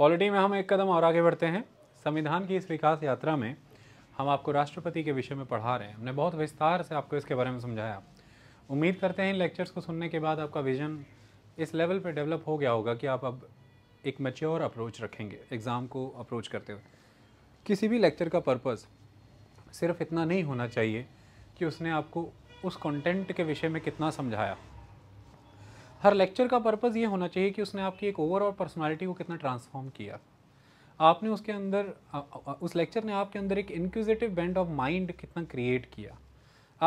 polity में हम एक कदम और आगे बढ़ते हैं संविधान की इस विकास यात्रा में हम आपको राष्ट्रपति के विषय में पढ़ा रहे हैं हमने बहुत विस्तार से आपको इसके बारे में समझाया उम्मीद करते हैं इन लेक्चर्स को सुनने के बाद आपका विज़न इस लेवल पर डेवलप हो गया होगा कि आप अब एक मच्योर अप्रोच रखेंगे एग्ज़ाम को अप्रोच करते हुए किसी भी लेक्चर का पर्पज़ सिर्फ इतना नहीं होना चाहिए कि उसने आपको उस कंटेंट के विषय में कितना समझाया हर लेक्चर का पर्पज़ ये होना चाहिए कि उसने आपकी एक ओवरऑल पर्सनालिटी को कितना ट्रांसफॉर्म किया आपने उसके अंदर उस लेक्चर ने आपके अंदर एक इनक्विजिटिव बेंड ऑफ माइंड कितना क्रिएट किया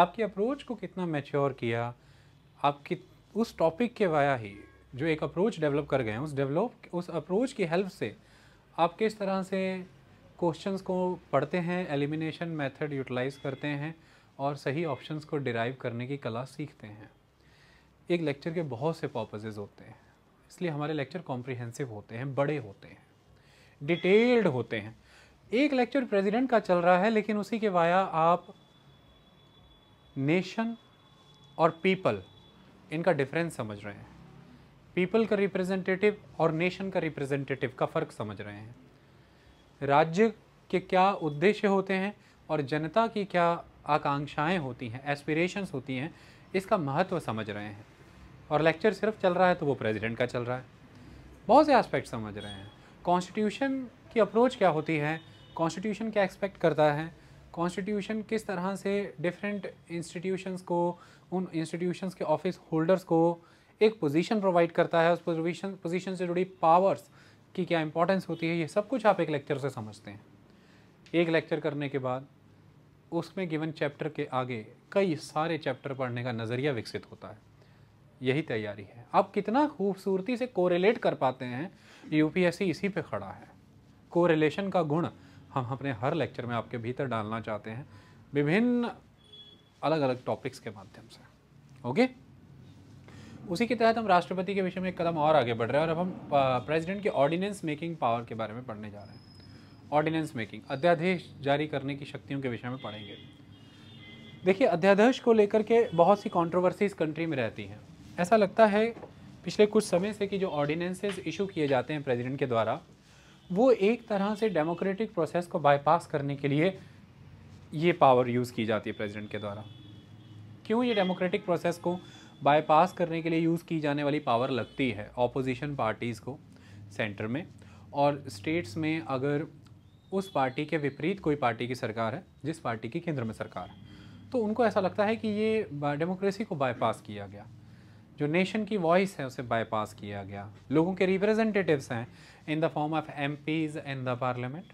आपकी अप्रोच को कितना मेच्योर किया आपकी उस टॉपिक के वाया ही जो एक अप्रोच डेवलप कर गए हैं उस डेवलप उस अप्रोच की हेल्प से आप किस तरह से क्वेश्चंस को पढ़ते हैं एलिमिनेशन मेथड यूटिलाइज करते हैं और सही ऑप्शंस को डिराइव करने की कला सीखते हैं एक लेक्चर के बहुत से पर्पजेज़ होते हैं इसलिए हमारे लेक्चर कॉम्प्रिहेंसिव होते हैं बड़े होते हैं डिटेल्ड होते हैं एक लेक्चर प्रेसिडेंट का चल रहा है लेकिन उसी के वाया आप नेशन और पीपल इनका डिफरेंस समझ रहे हैं पीपल का रिप्रेजेंटेटिव और नेशन का रिप्रेजेंटेटिव का फ़र्क समझ रहे हैं राज्य के क्या उद्देश्य होते हैं और जनता की क्या आकांक्षाएं होती हैं एस्पिरेशंस होती हैं इसका महत्व समझ रहे हैं और लेक्चर सिर्फ चल रहा है तो वो प्रेसिडेंट का चल रहा है बहुत से एस्पेक्ट समझ रहे हैं कॉन्स्टिट्यूशन की अप्रोच क्या होती है कॉन्स्टिट्यूशन क्या एक्सपेक्ट करता है कॉन्स्टिट्यूशन किस तरह से डिफरेंट इंस्टीट्यूशंस को उन इंस्टीट्यूशंस के ऑफिस होल्डर्स को एक पोजीशन प्रोवाइड करता है उस पोजीशन पोजीशन से जुड़ी पावर्स की क्या इंपॉर्टेंस होती है ये सब कुछ आप एक लेक्चर से समझते हैं एक लेक्चर करने के बाद उसमें गिवन चैप्टर के आगे कई सारे चैप्टर पढ़ने का नज़रिया विकसित होता है यही तैयारी है आप कितना खूबसूरती से कोरिलेट कर पाते हैं यूपीएससी इसी पे खड़ा है कोरिलेशन का गुण हम अपने हर लेक्चर में आपके भीतर डालना चाहते हैं विभिन्न अलग अलग टॉपिक्स के माध्यम से ओके उसी के तहत हम राष्ट्रपति के विषय में एक कदम और आगे बढ़ रहे हैं और अब हम प्रेसिडेंट के ऑर्डिनेंस मेकिंग पावर के बारे में पढ़ने जा रहे हैं ऑर्डिनेंस मेकिंग अध्यादेश जारी करने की शक्तियों के विषय में पढ़ेंगे देखिए अध्यादेश को लेकर के बहुत सी कंट्रोवर्सीज कंट्री में रहती हैं ऐसा लगता है पिछले कुछ समय से कि जो ऑर्डिनेंसेज इशू किए जाते हैं प्रेसिडेंट के द्वारा वो एक तरह से डेमोक्रेटिक प्रोसेस को बाईपास करने के लिए ये पावर यूज़ की जाती है प्रेसिडेंट के द्वारा क्यों ये डेमोक्रेटिक प्रोसेस को बाईपास करने के लिए यूज़ की जाने वाली पावर लगती है ऑपोजिशन पार्टीज़ को सेंटर में और स्टेट्स में अगर उस पार्टी के विपरीत कोई पार्टी की सरकार है जिस पार्टी की केंद्र में सरकार है तो उनको ऐसा लगता है कि ये डेमोक्रेसी को बाईपास किया गया जो नेशन की वॉइस है उसे बाईपास किया गया लोगों के रिप्रेजेंटेटिव्स हैं in the form of M in the parliament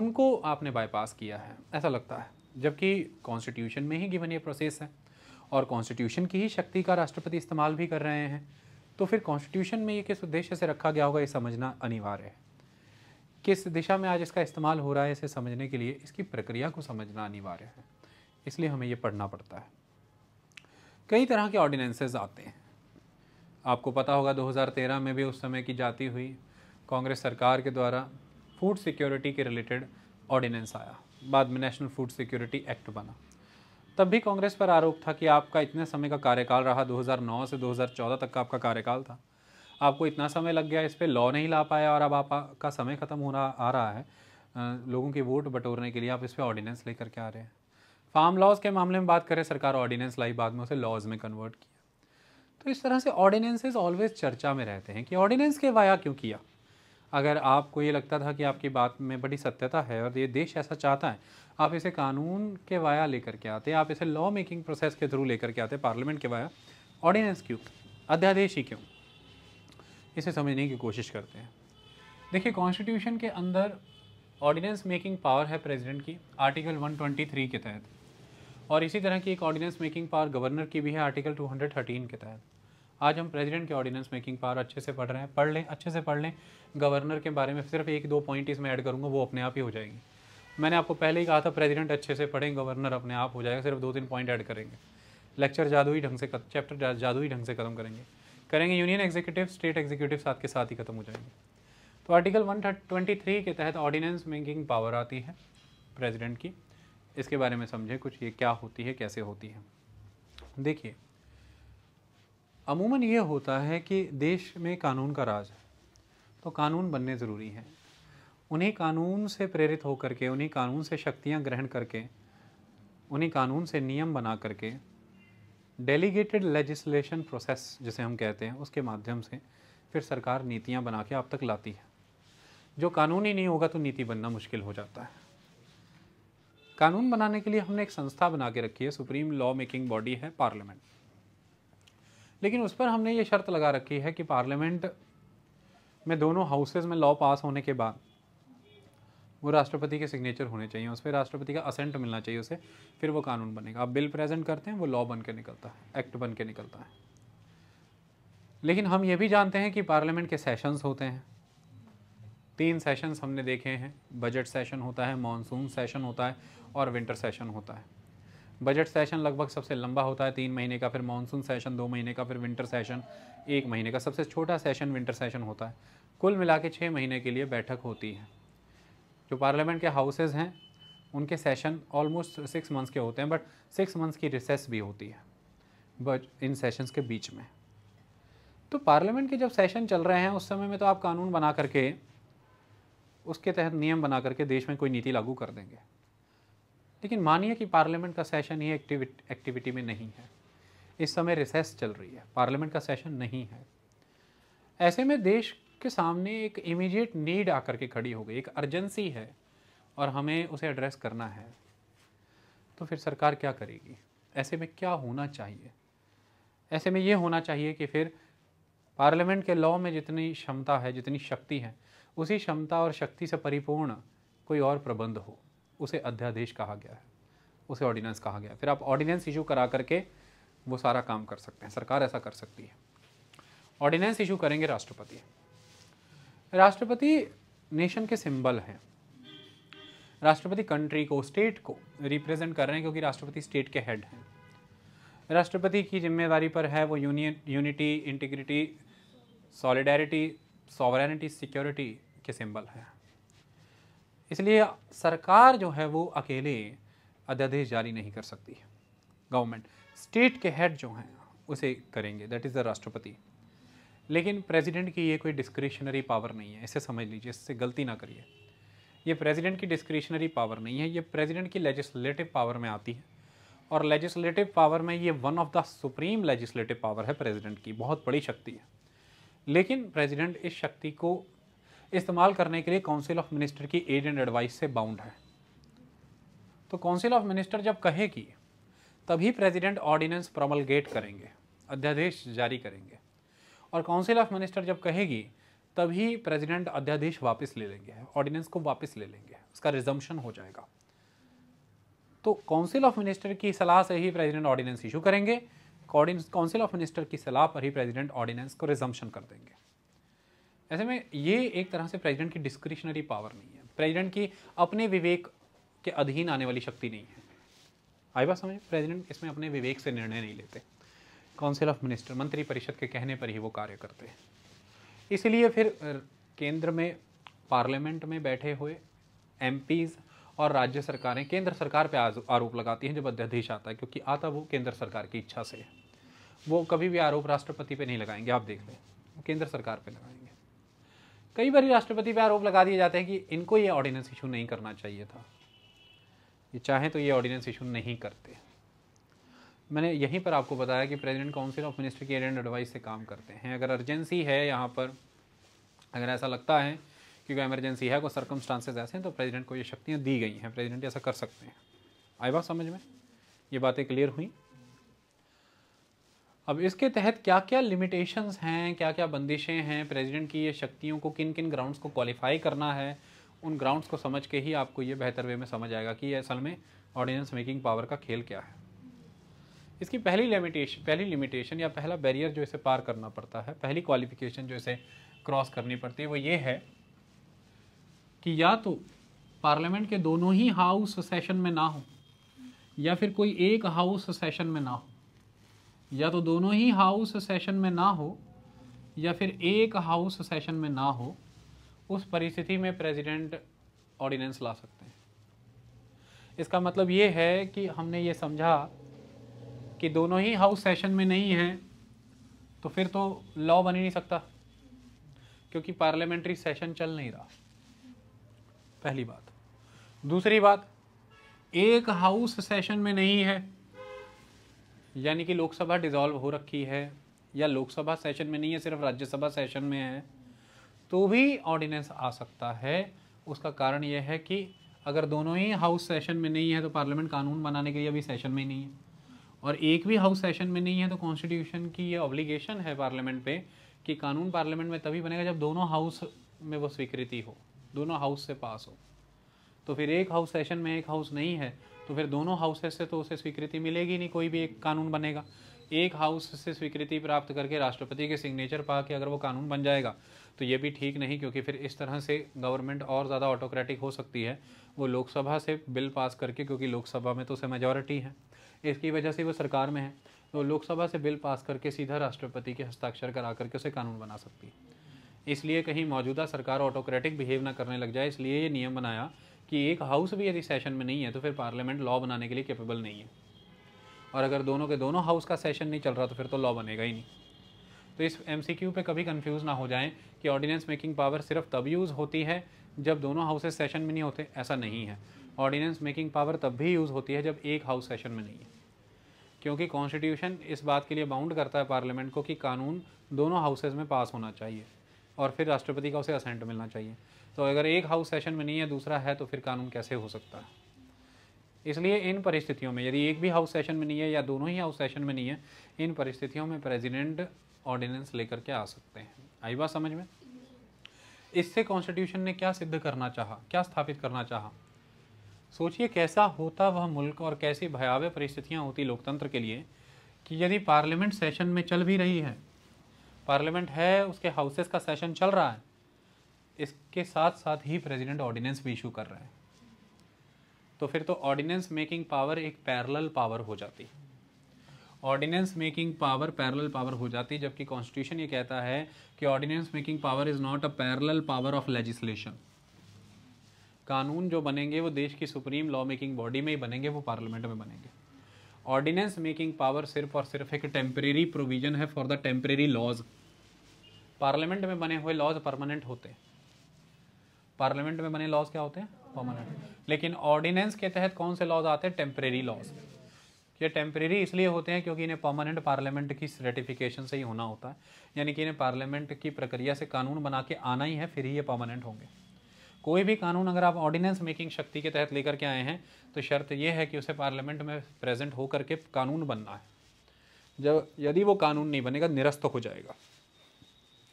उनको आपने बाईपास किया है ऐसा लगता है जबकि कॉन्स्टिट्यूशन में ही गिवन ये प्रोसेस है और कॉन्स्टिट्यूशन की ही शक्ति का राष्ट्रपति इस्तेमाल भी कर रहे हैं तो फिर कॉन्स्टिट्यूशन में ये किस उद्देश्य से रखा गया होगा ये समझना अनिवार्य है किस दिशा में आज इसका इस्तेमाल हो रहा है इसे समझने के लिए इसकी प्रक्रिया को समझना अनिवार्य है इसलिए हमें ये पढ़ना पड़ता है कई तरह के ऑर्डिनेंसेज आते हैं आपको पता होगा 2013 में भी उस समय की जाती हुई कांग्रेस सरकार के द्वारा फूड सिक्योरिटी के रिलेटेड ऑर्डिनेंस आया बाद में नेशनल फूड सिक्योरिटी एक्ट बना तब भी कांग्रेस पर आरोप था कि आपका इतने समय का कार्यकाल रहा 2009 से 2014 तक का आपका कार्यकाल था आपको इतना समय लग गया इस पर लॉ नहीं ला पाया और अब आपका समय ख़त्म हो रहा आ रहा है लोगों की वोट बटोरने के लिए आप इस पर ऑर्डिनेंस लेकर के आ रहे हैं फार्म लॉज के मामले में बात करें सरकार ऑर्डिनेंस लाई बाद में उसे लॉज में कन्वर्ट किया तो इस तरह से ऑर्डिनेंसेज ऑलवेज चर्चा में रहते हैं कि ऑर्डिनेंस के वाया क्यों किया अगर आपको ये लगता था कि आपकी बात में बड़ी सत्यता है और ये देश ऐसा चाहता है आप इसे कानून के वाया लेकर के आते आप इसे लॉ मेकिंग प्रोसेस के थ्रू लेकर के आते पार्लियामेंट के वाया ऑर्डिनेंस क्यों अध्यादेश ही क्यों इसे समझने की कोशिश करते हैं देखिए कॉन्स्टिट्यूशन के अंदर ऑर्डिनेंस मेकिंग पावर है प्रेसिडेंट की आर्टिकल 123 के तहत और इसी तरह की एक ऑर्डिनेंस मेकिंग पावर गवर्नर की भी है आर्टिकल 213 के तहत आज हम प्रेसिडेंट के ऑर्डिनेंस मेकिंग पावर अच्छे से पढ़ रहे हैं पढ़ लें अच्छे से पढ़ लें गवर्नर के बारे में सिर्फ एक दो पॉइंट इसमें ऐड करूँगा वो अपने आप ही हो जाएंगे मैंने आपको पहले ही कहा था प्रेसिडेंट अच्छे से पढ़ें गवर्नर अपने आप हो जाएगा सिर्फ दो तीन पॉइंट ऐड करेंगे लेक्चर जादू ढंग से चैप्टर जादू ढंग से खत्म करेंगे करेंगे यूनियन एग्जीक्यूटिव स्टेट एग्जीक्यूटिव साथ के साथ ही खत्म हो जाएंगे तो आर्टिकल वन ट्वेंटी थ्री के तहत ऑर्डिनेंस मेकिंग पावर आती है प्रेजिडेंट की इसके बारे में समझें कुछ ये क्या होती है कैसे होती है देखिए अमूमन ये होता है कि देश में कानून का राज है तो कानून बनने ज़रूरी हैं उन्हीं कानून से प्रेरित होकर के उन्हीं कानून से शक्तियाँ ग्रहण करके उन्हीं कानून से नियम बना करके डेलीगेटेड लेजिस्लेशन प्रोसेस जिसे हम कहते हैं उसके माध्यम से फिर सरकार नीतियाँ बना के आप तक लाती है जो कानून ही नहीं होगा तो नीति बनना मुश्किल हो जाता है कानून बनाने के लिए हमने एक संस्था बना के रखी है सुप्रीम लॉ मेकिंग बॉडी है पार्लियामेंट लेकिन उस पर हमने ये शर्त लगा रखी है कि पार्लियामेंट में दोनों हाउसेज में लॉ पास होने के बाद वो राष्ट्रपति के सिग्नेचर होने चाहिए उस पर राष्ट्रपति का असेंट मिलना चाहिए उसे फिर वो कानून बनेगा आप बिल प्रेजेंट करते हैं वो लॉ बन के निकलता है एक्ट बन के निकलता है लेकिन हम ये भी जानते हैं कि पार्लियामेंट के सेशंस होते हैं तीन सेशंस हमने देखे हैं बजट सेशन होता है मानसून सेशन होता है और विंटर सेशन होता है बजट सेशन लगभग सबसे लंबा होता है तीन महीने का फिर मानसून सेशन दो महीने का फिर विंटर सेशन एक महीने का सबसे छोटा सेशन विंटर सेशन होता है कुल मिला के छः महीने के लिए बैठक होती है जो पार्लियामेंट के हाउसेज हैं उनके सेशन ऑलमोस्ट सिक्स मंथ्स के होते हैं बट सिक्स मंथ्स की रिसेस भी होती है बट इन सेशंस के बीच में तो पार्लियामेंट के जब सेशन चल रहे हैं उस समय में तो आप कानून बना करके उसके तहत नियम बना करके देश में कोई नीति लागू कर देंगे लेकिन मानिए कि पार्लियामेंट का सेशन ही एक्टिविटी एक्टिविटी में नहीं है इस समय रिसेस चल रही है पार्लियामेंट का सेशन नहीं है ऐसे में देश के सामने एक इमीडिएट नीड आकर के खड़ी हो गई एक अर्जेंसी है और हमें उसे एड्रेस करना है तो फिर सरकार क्या करेगी ऐसे में क्या होना चाहिए ऐसे में ये होना चाहिए कि फिर पार्लियामेंट के लॉ में जितनी क्षमता है जितनी शक्ति है उसी क्षमता और शक्ति से परिपूर्ण कोई और प्रबंध हो उसे अध्यादेश कहा गया है उसे ऑर्डिनेंस कहा गया फिर आप ऑर्डिनेंस इशू करा करके वो सारा काम कर सकते हैं सरकार ऐसा कर सकती है ऑर्डिनेंस इशू करेंगे राष्ट्रपति राष्ट्रपति नेशन के सिंबल हैं राष्ट्रपति कंट्री को स्टेट को रिप्रेजेंट कर रहे हैं क्योंकि राष्ट्रपति स्टेट के हेड हैं राष्ट्रपति की जिम्मेदारी पर है वो union unity integrity solidarity sovereignty security के सिंबल हैं इसलिए सरकार जो है वो अकेले अध्यादेश जारी नहीं कर सकती है गवर्नमेंट स्टेट के हेड जो हैं उसे करेंगे दैट इज़ द राष्ट्रपति लेकिन प्रेसिडेंट की ये कोई डिस्क्रिशनरी पावर नहीं है इसे समझ लीजिए इससे गलती ना करिए ये प्रेसिडेंट की डिस्क्रिशनरी पावर नहीं है ये प्रेसिडेंट की लेजिस्लेटिव पावर में आती है और लेजिस्लेटिव पावर में ये one of the supreme legislative power है प्रेसिडेंट की बहुत बड़ी शक्ति है लेकिन प्रेसिडेंट इस शक्ति को इस्तेमाल करने के लिए काउंसिल ऑफ मिनिस्टर की एड एंड एडवाइस से बाउंड है तो काउंसिल ऑफ मिनिस्टर जब कहेगी तभी प्रेसिडेंट ऑर्डिनेंस प्रोमलगेट करेंगे अध्यादेश जारी करेंगे और काउंसिल ऑफ मिनिस्टर जब कहेगी तभी प्रेसिडेंट अध्यादेश वापस ले लेंगे ऑर्डिनेंस को वापस ले लेंगे उसका रिजम्पन हो जाएगा तो काउंसिल ऑफ मिनिस्टर की सलाह से ही प्रेसिडेंट ऑर्डिनेंस इशू करेंगे काउंसिल ऑफ मिनिस्टर की सलाह पर ही प्रेसिडेंट ऑर्डिनेंस को रिजम्पन कर देंगे ऐसे में ये एक तरह से प्रेसिडेंट की डिस्क्रिशनरी पावर नहीं है प्रेसिडेंट की अपने विवेक के अधीन आने वाली शक्ति नहीं है आई बात समझ प्रेसिडेंट इसमें अपने विवेक से निर्णय नहीं लेते काउंसिल ऑफ मिनिस्टर मंत्री परिषद के कहने पर ही वो कार्य करते हैं इसलिए फिर केंद्र में पार्लियामेंट में बैठे हुए एम और राज्य सरकारें केंद्र सरकार पर आरोप लगाती हैं जब अध्यादेश आता है क्योंकि आता वो केंद्र सरकार की इच्छा से है वो कभी भी आरोप राष्ट्रपति पे नहीं लगाएंगे आप देख लें केंद्र सरकार पे लगाएंगे कई बार राष्ट्रपति पर आरोप लगा दिए जाते हैं कि इनको ये ऑर्डिनेंस इशू नहीं करना चाहिए था ये चाहें तो ये ऑर्डिनेंस इशू नहीं करते मैंने यहीं पर आपको बताया कि प्रेसिडेंट काउंसिल ऑफ मिनिस्टर की एंड एडवाइस से काम करते हैं अगर अर्जेंसी है यहाँ पर अगर ऐसा लगता है कि कोई एमरजेंसी है कोई सर्कमस्टांसेस ऐसे हैं तो प्रेसिडेंट को ये शक्तियाँ दी गई हैं प्रेसिडेंट ऐसा कर सकते हैं आई बात समझ में ये बातें क्लियर हुई अब इसके तहत क्या क्या लिमिटेशंस हैं क्या क्या बंदिशें हैं प्रेसिडेंट की ये शक्तियों को किन किन ग्राउंड्स को क्वालिफाई करना है उन ग्राउंड्स को समझ के ही आपको ये बेहतर वे में समझ आएगा कि असल में ऑर्डिनेंस मेकिंग पावर का खेल क्या है इसकी पहली लिमिटेशन पहली लिमिटेशन या पहला बैरियर जो इसे पार करना पड़ता है पहली क्वालिफिकेशन जो इसे क्रॉस करनी पड़ती है वो ये है कि या तो पार्लियामेंट के दोनों ही हाउस सेशन में ना हो या फिर कोई एक हाउस सेशन में ना हो या तो दोनों ही हाउस सेशन में ना हो या फिर एक हाउस सेशन में ना हो उस परिस्थिति में प्रेसिडेंट ऑर्डिनेंस ला सकते हैं इसका मतलब ये है कि हमने ये समझा कि दोनों ही हाउस सेशन में नहीं हैं तो फिर तो लॉ बन ही नहीं सकता क्योंकि पार्लियामेंट्री सेशन चल नहीं रहा पहली बात दूसरी बात एक हाउस सेशन में नहीं है यानी कि लोकसभा डिज़ोल्व हो रखी है या लोकसभा सेशन में नहीं है सिर्फ राज्यसभा सेशन में है तो भी ऑर्डिनेंस आ सकता है उसका कारण यह है कि अगर दोनों ही हाउस सेशन में नहीं है तो पार्लियामेंट कानून बनाने के लिए अभी सेशन में ही नहीं है और एक भी हाउस सेशन में नहीं है तो कॉन्स्टिट्यूशन की ये ऑब्लिगेशन है पार्लियामेंट पे कि कानून पार्लियामेंट में तभी बनेगा जब दोनों हाउस में वो स्वीकृति हो दोनों हाउस से पास हो तो फिर एक हाउस सेशन में एक हाउस नहीं है तो फिर दोनों हाउसेस से तो उसे स्वीकृति मिलेगी नहीं कोई भी एक कानून बनेगा एक हाउस से स्वीकृति प्राप्त करके राष्ट्रपति के सिग्नेचर पा के अगर वो कानून बन जाएगा तो ये भी ठीक नहीं क्योंकि फिर इस तरह से गवर्नमेंट और ज़्यादा ऑटोक्रेटिक हो सकती है वो लोकसभा से बिल पास करके क्योंकि लोकसभा में तो उसे मेजॉरिटी है इसकी वजह से वो सरकार में है तो लोकसभा से बिल पास करके सीधा राष्ट्रपति के हस्ताक्षर करा करके उसे कानून बना सकती है इसलिए कहीं मौजूदा सरकार ऑटोक्रेटिक बिहेव ना करने लग जाए इसलिए ये नियम बनाया कि एक हाउस भी यदि सेशन में नहीं है तो फिर पार्लियामेंट लॉ बनाने के लिए कैपेबल नहीं है और अगर दोनों के दोनों हाउस का सेशन नहीं चल रहा तो फिर तो लॉ बनेगा ही नहीं तो इस एम सी क्यू पर कभी कन्फ्यूज़ ना हो जाएँ कि ऑर्डिनेंस मेकिंग पावर सिर्फ तब यूज़ होती है जब दोनों हाउसेज सेशन में नहीं होते ऐसा नहीं है ऑर्डिनेंस मेकिंग पावर तब भी यूज़ होती है जब एक हाउस सेशन में नहीं है क्योंकि कॉन्स्टिट्यूशन इस बात के लिए बाउंड करता है पार्लियामेंट को कि कानून दोनों हाउसेज में पास होना चाहिए और फिर राष्ट्रपति का उसे असेंट मिलना चाहिए तो अगर एक हाउस सेशन में नहीं है दूसरा है तो फिर कानून कैसे हो सकता है इसलिए इन परिस्थितियों में यदि एक भी हाउस सेशन में नहीं है या दोनों ही हाउस सेशन में नहीं है इन परिस्थितियों में प्रेजिडेंट ऑर्डिनेंस लेकर के आ सकते हैं आई बात समझ में इससे कॉन्स्टिट्यूशन ने क्या सिद्ध करना चाहा क्या स्थापित करना चाहा सोचिए कैसा होता वह मुल्क और कैसी भयावह परिस्थितियाँ होती लोकतंत्र के लिए कि यदि पार्लियामेंट सेशन में चल भी रही है पार्लियामेंट है उसके हाउसेस का सेशन चल रहा है इसके साथ साथ ही प्रेसिडेंट ऑर्डिनेंस भी इशू कर रहे हैं तो फिर तो ऑर्डिनेंस मेकिंग पावर एक पैरेलल पावर हो जाती ordinance making power parallel power हो जाती जबकि कॉन्स्टिट्यूशन ये कहता है कि ordinance making power is not a parallel power of legislation कानून जो बनेंगे वो देश की सुप्रीम लॉ मेकिंग बॉडी में ही बनेंगे वो पार्लियामेंट में बनेंगे ऑर्डिनेंस मेकिंग पावर सिर्फ और सिर्फ एक टेम्परेरी प्रोविजन है for the temporary laws parliament में बने हुए लॉज परमानेंट होते हैं पार्लियामेंट में बने लॉज क्या होते हैं परमानेंट लेकिन ऑर्डिनेंस के तहत कौन से लॉज आते हैं टेम्परेरी लॉज ये टेम्परेरी इसलिए होते हैं क्योंकि इन्हें परमानेंट पार्लियामेंट की रेटिफिकेशन से ही होना होता है यानी कि इन्हें पार्लियामेंट की प्रक्रिया से कानून बना के आना ही है फिर ही ये परमानेंट होंगे कोई भी कानून अगर आप ऑर्डिनेंस मेकिंग शक्ति के तहत लेकर के आए हैं तो शर्त यह है कि उसे पार्लियामेंट में प्रेजेंट होकर के कानून बनना है जब यदि वो कानून नहीं बनेगा निरस्त हो जाएगा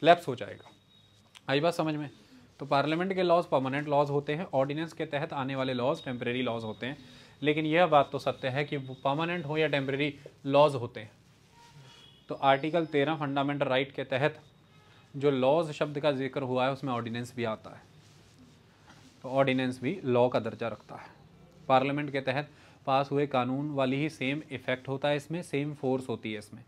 लैप्स हो जाएगा आई बात समझ में तो पार्लियामेंट के लॉज परमानेंट लॉज होते हैं ऑर्डिनेंस के तहत आने वाले लॉज टेम्प्रेरी लॉज होते हैं लेकिन यह बात तो सत्य है कि वो परमानेंट हो या टेम्प्रेरी लॉज होते हैं तो आर्टिकल तेरह फंडामेंटल राइट के तहत जो लॉज शब्द का जिक्र हुआ है उसमें ऑर्डिनेंस भी आता है तो ऑर्डिनेंस भी लॉ का दर्जा रखता है पार्लियामेंट के तहत पास हुए कानून वाली ही सेम इफेक्ट होता है इसमें सेम फोर्स होती है इसमें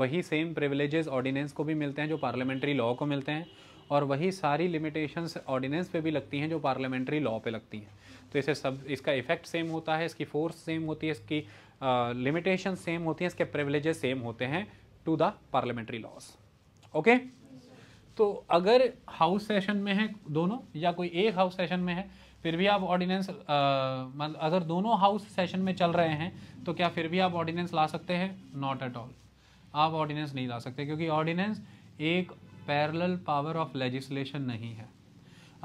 वही सेम प्रिविलेजेस ऑर्डिनेंस को भी मिलते हैं जो पार्लियामेंट्री लॉ को मिलते हैं और वही सारी लिमिटेशंस ऑर्डिनेंस पे भी लगती हैं जो पार्लियामेंट्री लॉ पे लगती हैं तो इसे सब इसका इफेक्ट सेम होता है इसकी फोर्स सेम होती है इसकी लिमिटेशन सेम होती है इसके प्रिवलेजेस सेम होते हैं to the parliamentary laws okay तो अगर हाउस सेशन में है दोनों या कोई एक हाउस सेशन में है फिर भी आप ऑर्डिनेंस मतलब अगर दोनों हाउस सेशन में चल रहे हैं तो क्या फिर भी आप ऑर्डिनेंस ला सकते हैं नॉट एट ऑल आप ऑर्डिनेंस नहीं ला सकते क्योंकि ऑर्डिनेंस एक पैरेलल पावर ऑफ लेजिस्लेशन नहीं है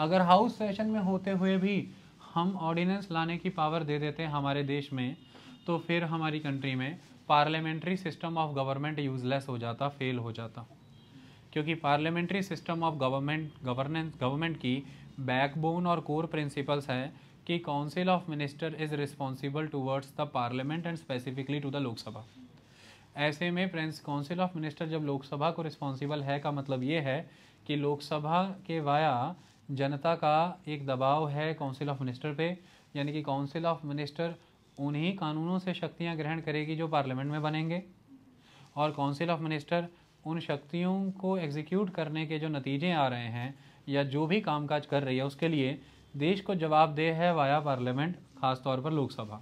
अगर हाउस सेशन में होते हुए भी हम ऑर्डिनेंस लाने की पावर दे देते हैं हमारे देश में तो फिर हमारी कंट्री में parliamentary system of government useless हो जाता फेल हो जाता क्योंकि parliamentary system of government governance government की बैकबोन और कोर प्रिंसिपल्स है कि council of minister is responsible towards the parliament and specifically to the Lok Sabha ऐसे में फ्रेंड्स काउंसिल ऑफ मिनिस्टर जब लोकसभा को रिस्पॉन्सिबल है का मतलब ये है कि लोकसभा के वाया जनता का एक दबाव है काउंसिल ऑफ मिनिस्टर पे यानी कि काउंसिल ऑफ मिनिस्टर उन्हीं कानूनों से शक्तियां ग्रहण करेगी जो पार्लियामेंट में बनेंगे और काउंसिल ऑफ मिनिस्टर उन शक्तियों को एग्जीक्यूट करने के जो नतीजे आ रहे हैं या जो भी कामकाज कर रही है उसके लिए देश को जवाबदेह है वाया पार्लियामेंट खासतौर पर लोकसभा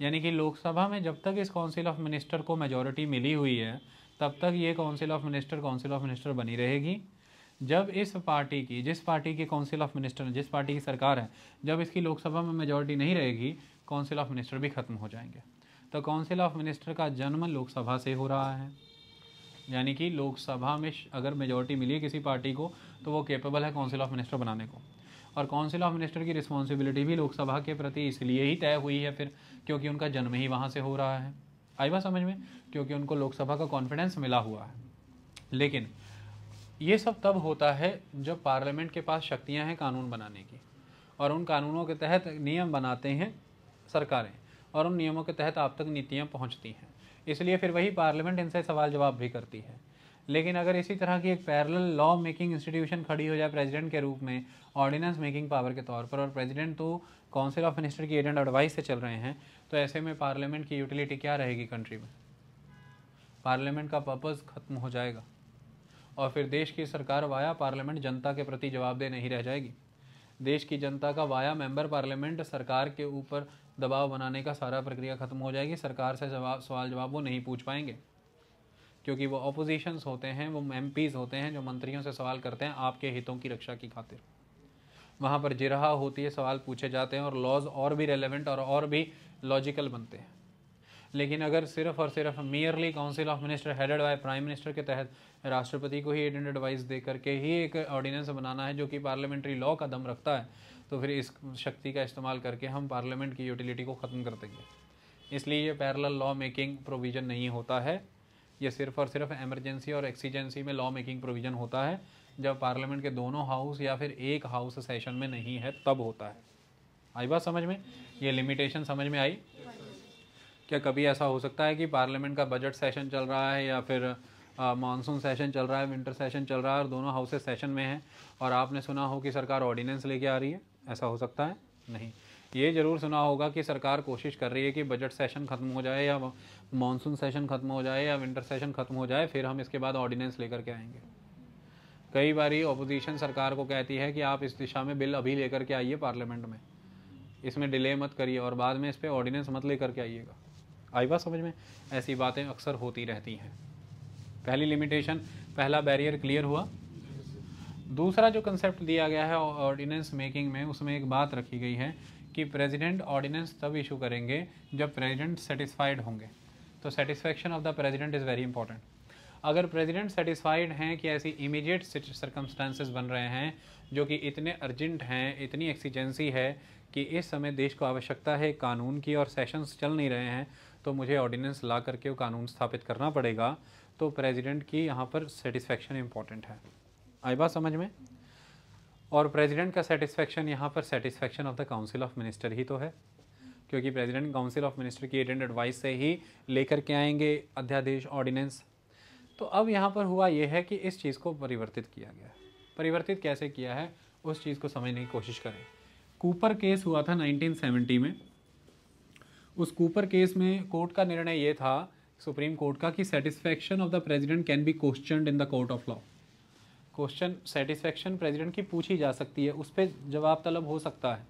यानी कि लोकसभा में जब तक इस काउंसिल ऑफ मिनिस्टर को मेजोरिटी मिली हुई है तब तक ये council of minister council of minister बनी रहेगी जब इस पार्टी की जिस पार्टी की काउंसिल ऑफ मिनिस्टर जिस पार्टी की सरकार है जब इसकी लोकसभा में मेजोरिटी नहीं रहेगी काउंसिल ऑफ मिनिस्टर भी ख़त्म हो जाएंगे तो काउंसिल ऑफ मिनिस्टर का जन्म लोकसभा से हो रहा है यानी कि लोकसभा में अगर मेजोरिटी मिली है किसी पार्टी को तो वो केपेबल है काउंसिल ऑफ मिनिस्टर बनाने को और काउंसिल ऑफ मिनिस्टर की रिस्पॉन्सिबिलिटी भी लोकसभा के प्रति इसलिए ही तय हुई है फिर क्योंकि उनका जन्म ही वहाँ से हो रहा है आई बात समझ में क्योंकि उनको लोकसभा का कॉन्फिडेंस मिला हुआ है लेकिन ये सब तब होता है जब पार्लियामेंट के पास शक्तियाँ हैं कानून बनाने की और उन कानूनों के तहत नियम बनाते हैं सरकारें और उन नियमों के तहत आप तक नीतियाँ पहुँचती हैं इसलिए फिर वही पार्लियामेंट इनसे सवाल जवाब भी करती है लेकिन अगर इसी तरह की एक पैरल लॉ मेकिंग इंस्टीट्यूशन खड़ी हो जाए प्रेसिडेंट के रूप में ऑर्डिनेंस मेकिंग पावर के तौर पर और प्रेसिडेंट तो काउंसिल ऑफ मिनिस्टर की एजेंट एडवाइस से चल रहे हैं तो ऐसे में पार्लियामेंट की यूटिलिटी क्या रहेगी कंट्री में पार्लियामेंट का पर्पज़ खत्म हो जाएगा और फिर देश की सरकार वाया पार्लियामेंट जनता के प्रति जवाबदेह नहीं रह जाएगी देश की जनता का वाया मेंबर पार्लियामेंट सरकार के ऊपर दबाव बनाने का सारा प्रक्रिया खत्म हो जाएगी सरकार से जवाब सवाल जवाब वो नहीं पूछ पाएंगे क्योंकि वो अपोजिशंस होते हैं वो एम होते हैं जो मंत्रियों से सवाल करते हैं आपके हितों की रक्षा की खातिर वहाँ पर जिरा होती है सवाल पूछे जाते हैं और लॉज और भी रेलिवेंट और और भी लॉजिकल बनते हैं लेकिन अगर सिर्फ और सिर्फ merely council of minister headed by prime minister के तहत राष्ट्रपति को ही एड एंड एडवाइस दे करके ही एक ऑर्डिनेंस बनाना है जो कि पार्लियामेंट्री लॉ का दम रखता है तो फिर इस शक्ति का इस्तेमाल करके हम पार्लियामेंट की यूटिलिटी को ख़त्म कर देंगे इसलिए ये पैरल लॉ मेकिंग प्रोविज़न नहीं होता है ये सिर्फ और सिर्फ एमरजेंसी और एक्सीजेंसी में लॉ मेकिंग प्रोविज़न होता है जब पार्लियामेंट के दोनों हाउस या फिर एक हाउस सेशन में नहीं है तब होता है आई बात समझ में ये लिमिटेशन समझ में आई क्या कभी ऐसा हो सकता है कि पार्लियामेंट का बजट सेशन चल रहा है या फिर मानसून सेशन चल रहा है विंटर सेशन चल रहा है और दोनों हाउसेस सेशन में हैं और आपने सुना हो कि सरकार ऑर्डिनेंस लेके आ रही है ऐसा हो सकता है नहीं ये ज़रूर सुना होगा कि सरकार कोशिश कर रही है कि बजट सेशन ख़त्म हो जाए या मानसून सेशन ख़त्म हो जाए या विंटर सेशन ख़त्म हो जाए फिर हम इसके बाद ऑर्डिनेंस लेकर के आएंगे कई बार अपोजिशन सरकार को कहती है कि आप इस दिशा में बिल अभी लेकर के आइए पार्लियामेंट में इसमें डिले मत करिए और बाद में इस पर ऑर्डिनेंस मत लेकर के आइएगा आई बात समझ में ऐसी बातें अक्सर होती रहती हैं पहली लिमिटेशन पहला बैरियर क्लियर हुआ दूसरा जो कंसेप्ट दिया गया है ऑर्डिनेंस मेकिंग में उसमें एक बात रखी गई है कि प्रेसिडेंट ऑर्डिनेंस तब इशू करेंगे जब प्रेसिडेंट सेटिस्फाइड होंगे तो satisfaction of the president is very important अगर प्रेसिडेंट सेटिस्फाइड हैं कि ऐसी इमीडिएट सर्कमस्टांसिस बन रहे हैं जो कि इतने अर्जेंट हैं इतनी एक्सीजेंसी है कि इस समय देश को आवश्यकता है कानून की और सेशंस चल नहीं रहे हैं तो मुझे ऑर्डिनेंस ला करके वो कानून स्थापित करना पड़ेगा तो प्रेसिडेंट की यहाँ पर सेटिस्फेक्शन इम्पॉर्टेंट है आई बात समझ में और प्रेसिडेंट का सेटिस्फेक्शन यहाँ पर satisfaction of the council of minister ही तो है क्योंकि प्रेसिडेंट काउंसिल ऑफ मिनिस्टर की एडेंट एडवाइस से ही लेकर के आएंगे अध्यादेश ऑर्डिनेंस तो अब यहाँ पर हुआ यह है कि इस चीज़ को परिवर्तित किया गया परिवर्तित कैसे किया है उस चीज़ को समझने की कोशिश करें कूपर केस हुआ था 1970 में उस कूपर केस में कोर्ट का निर्णय ये था सुप्रीम कोर्ट का कि satisfaction of the president can be question in the court of law question satisfaction president की पूछी जा सकती है उस पर जवाब तलब हो सकता है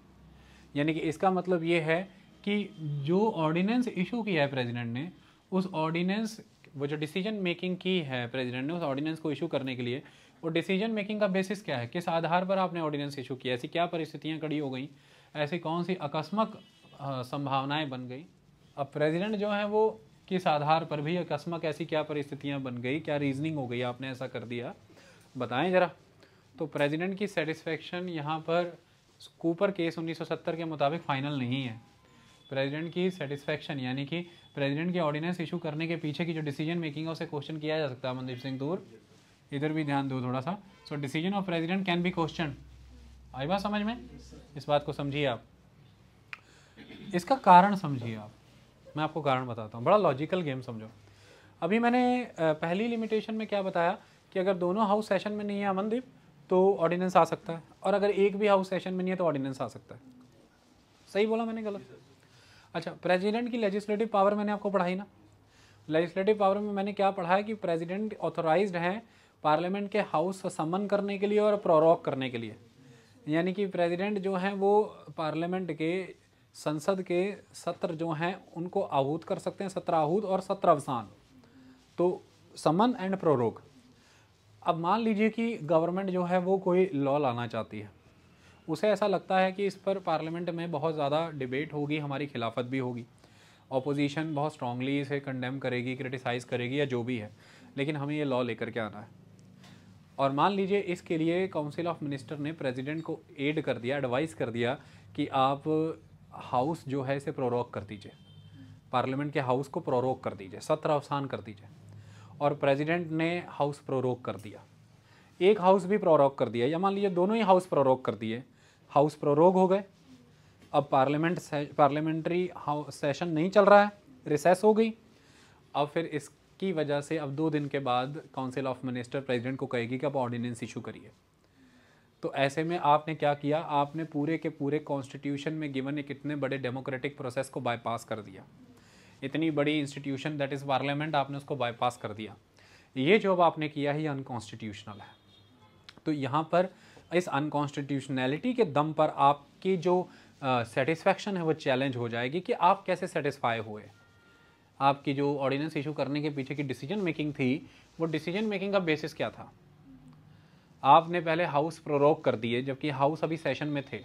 यानी कि इसका मतलब ये है कि जो ऑर्डिनेंस इशू किया है प्रेसिडेंट ने उस ऑर्डिनेंस वो जो डिसीजन मेकिंग की है प्रेसिडेंट ने उस ऑर्डिनेंस को इशू करने के लिए वो डिसीजन मेकिंग का बेसिस क्या है किस आधार पर आपने ऑर्डिनेंस इशू किया ऐसी क्या परिस्थितियाँ कड़ी हो गई ऐसी कौन सी अकस्मक संभावनाएँ बन गई अब प्रेजिडेंट जो हैं वो किस आधार पर भी अकस्मक ऐसी क्या परिस्थितियाँ बन गई क्या रीजनिंग हो गई आपने ऐसा कर दिया बताएं ज़रा तो प्रेसिडेंट की सेटिस्फेक्शन यहाँ पर कूपर केस 1970 के मुताबिक फाइनल नहीं है प्रेसिडेंट की सेटिस्फेक्शन यानी कि प्रेसिडेंट के ऑर्डिनेंस इशू करने के पीछे की जो डिसीजन मेकिंग है उसे क्वेश्चन किया जा सकता है मनदीप सिंह दूर इधर भी ध्यान दो थोड़ा सा so decision of president can be question आई बात समझ में इस बात को समझिए आप इसका कारण समझिए आप मैं आपको कारण बताता हूँ बड़ा लॉजिकल गेम समझो अभी मैंने पहली लिमिटेशन में क्या बताया कि अगर दोनों हाउस सेशन में नहीं है अमनदीप तो ऑर्डिनेंस आ सकता है और अगर एक भी हाउस सेशन में नहीं है तो ऑर्डिनेंस आ सकता है सही बोला मैंने गलत अच्छा प्रेसिडेंट की लेजिस्लेटिव पावर मैंने आपको पढ़ाई ना लेजिस्लेटिव पावर में मैंने क्या पढ़ा है कि प्रेसिडेंट ऑथोराइज हैं पार्लियामेंट के हाउस समन करने के लिए और प्ररोक करने के लिए यानी कि प्रेसिडेंट जो हैं वो पार्लियामेंट के संसद के सत्र जो हैं उनको आहूत कर सकते हैं सत्र आहूत और सत्र अवसान तो समन एंड प्रोरोग अब मान लीजिए कि गवर्नमेंट जो है वो कोई लॉ लाना चाहती है उसे ऐसा लगता है कि इस पर पार्लियामेंट में बहुत ज़्यादा डिबेट होगी हमारी खिलाफत भी होगी अपोजिशन बहुत स्ट्रांगली इसे कंडेम करेगी क्रिटिसाइज़ करेगी या जो भी है लेकिन हमें ये लॉ लेकर के आना है और मान लीजिए इसके लिए काउंसिल ऑफ मिनिस्टर ने प्रेसिडेंट को एड कर दिया एडवाइस कर दिया कि आप हाउस जो है इसे प्रोरोक कर दीजिए पार्लियामेंट के हाउस को प्रोरोक कर दीजिए सत्र अवसान कर दीजिए और प्रेसिडेंट ने हाउस प्रोरोक कर दिया एक हाउस भी प्रोरोक कर दिया या मान लीजिए दोनों ही हाउस प्रोरोक कर दिए हाउस प्रोरोग हो गए अब पार्लियामेंट पार्लियामेंट्री सेशन नहीं चल रहा है रिसेस हो गई अब फिर इसकी वजह से अब दो दिन के बाद काउंसिल ऑफ मिनिस्टर प्रेसिडेंट को कहेगी कि आप ऑर्डिनेंस इशू करिए तो ऐसे में आपने क्या किया आपने पूरे के पूरे कॉन्स्टिट्यूशन में गिवन एक इतने बड़े डेमोक्रेटिक प्रोसेस को बाईपास कर दिया इतनी बड़ी इंस्टीट्यूशन दैट इज़ पार्लियामेंट आपने उसको बाईपास कर दिया ये जॉब आपने किया है ये अनकॉन्स्टिट्यूशनल है तो यहाँ पर इस अनकॉन्स्टिट्यूशनैलिटी के दम पर आपकी जो सेटिस्फैक्शन uh, है वो चैलेंज हो जाएगी कि आप कैसे सेटिस्फाई हुए आपकी जो ऑर्डिनेंस इशू करने के पीछे की डिसीजन मेकिंग थी वो डिसीजन मेकिंग का बेसिस क्या था आपने पहले हाउस प्रोरोक कर दिए जबकि हाउस अभी सेशन में थे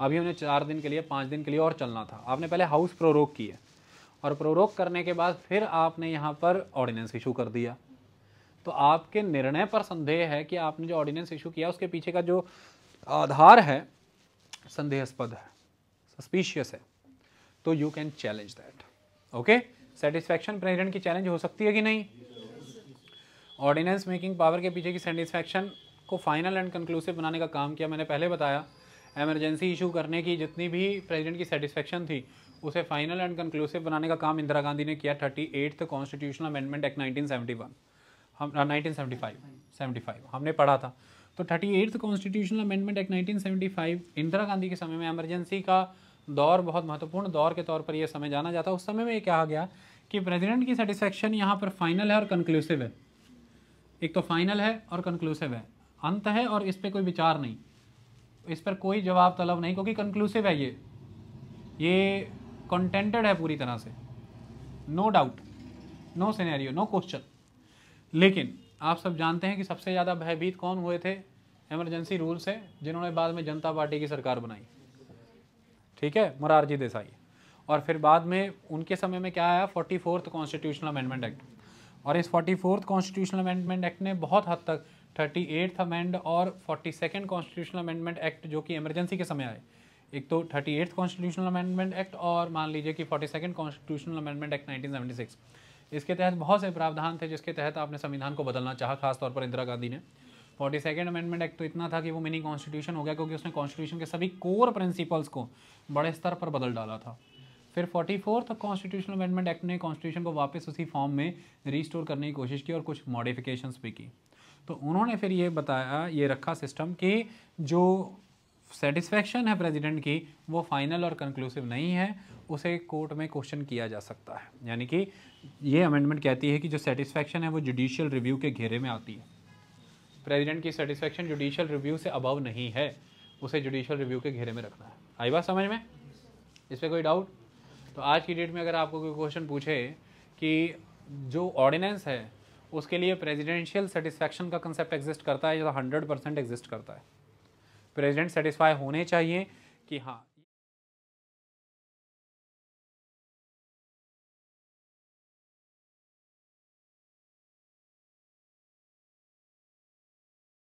अभी उन्हें चार दिन के लिए पाँच दिन के लिए और चलना था आपने पहले हाउस प्रोरोक किए और प्रवरोक करने के बाद फिर आपने यहाँ पर ऑर्डिनेंस इशू कर दिया तो आपके निर्णय पर संदेह है कि आपने जो ऑर्डिनेंस इशू किया उसके पीछे का जो आधार है संदेहस्पद है सस्पिशियस है तो you can challenge that okay satisfaction president की चैलेंज हो सकती है कि नहीं ऑर्डिनेंस मेकिंग पावर के पीछे की सेटिस्फैक्शन को फाइनल एंड कंक्लूसिव बनाने का काम किया मैंने पहले बताया एमरजेंसी इशू करने की जितनी भी प्रेजिडेंट की सेटिस्फैक्शन थी उसे फाइनल एंड कंक्लूसिव बनाने का काम इंदिरा गांधी ने किया thirty eighth constitutional amendment act nineteen seventy one हम nineteen seventy five seventy five हमने पढ़ा था तो thirty eighth constitutional amendment act nineteen seventy five Indira Gandhi के समय में एमरजेंसी का दौर बहुत महत्वपूर्ण दौर के तौर पर यह समय जाना जाता है उस समय में यह कहा गया कि प्रेजिडेंट की सेटिस्फेक्शन यहाँ पर फाइनल है और कंक्लूसिव है एक तो फाइनल है और कंक्लूसिव है अंत है और इस पर कोई विचार नहीं इस पर कोई जवाब तलब नहीं क्योंकि कंक्लूसिव है ये ये कंटेंटेड है पूरी तरह से no doubt no scenario no question लेकिन आप सब जानते हैं कि सबसे ज़्यादा भयभीत कौन हुए थे इमरजेंसी रूल से जिन्होंने बाद में जनता पार्टी की सरकार बनाई ठीक है मुरारजी देसाई और फिर बाद में उनके समय में क्या आया forty fourth constitutional amendment act और इस forty fourth constitutional amendment act ने बहुत हद तक थर्टी एट्थ अमेंड और forty second constitutional amendment act जो कि इमरजेंसी के समय आए एक तो thirty eighth constitutional amendment act और मान लीजिए कि forty second constitutional amendment act 1976 इसके तहत बहुत से प्रावधान थे जिसके तहत आपने संविधान को बदलना चाहा खासतौर पर इंदिरा गांधी ने फोर्टी सेकेंड अमेंडमेंट एक्ट तो इतना था कि वो मिनी कॉन्स्टिट्यूशन हो गया क्योंकि उसने कॉन्स्टिट्यूशन के सभी कोर प्रिंसिपल्स को बड़े स्तर पर बदल डाला था फिर forty fourth constitutional amendment act ने कॉन्स्टिट्यूशन को वापस उसी फॉर्म में रिस्टोर करने की कोशिश की और कुछ मॉडिफिकेशंस भी की तो उन्होंने फिर ये बताया ये रखा सिस्टम कि जो सेटिस्फैक्शन है प्रेसिडेंट की वो फाइनल और कंक्लूसिव नहीं है उसे कोर्ट में क्वेश्चन किया जा सकता है यानी कि ये अमेंडमेंट कहती है कि जो सेटिस्फैक्शन है वो जुडिशियल रिव्यू के घेरे में आती है प्रेसिडेंट की सेटिस्फैक्शन जुडिशियल रिव्यू से अबव नहीं है उसे जुडिशियल रिव्यू के घेरे में रखना है आई बात समझ में इस पर कोई डाउट तो आज की डेट में अगर आपको कोई क्वेश्चन पूछे कि जो ऑर्डिनेंस है उसके लिए प्रेजिडेंशियल सेटिस्फैक्शन का कंसेप्ट एग्जिस्ट करता है या हंड्रेड परसेंट एग्जिस्ट करता है प्रेसिडेंट सेटिस्फाई होने चाहिए कि हाँ